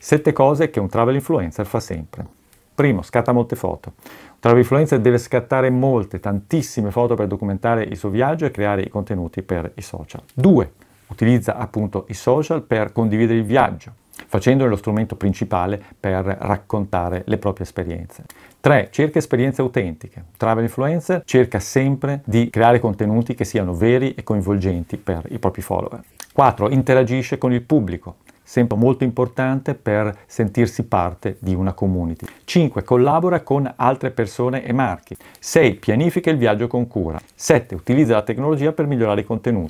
Sette cose che un travel influencer fa sempre. Primo, scatta molte foto. Un travel influencer deve scattare molte, tantissime foto per documentare il suo viaggio e creare i contenuti per i social. Due, utilizza appunto i social per condividere il viaggio, facendone lo strumento principale per raccontare le proprie esperienze. 3. Cerca esperienze autentiche. Travel Influencer cerca sempre di creare contenuti che siano veri e coinvolgenti per i propri follower. 4. Interagisce con il pubblico sempre molto importante per sentirsi parte di una community. 5. Collabora con altre persone e marchi. 6. Pianifica il viaggio con cura. 7. Utilizza la tecnologia per migliorare i contenuti.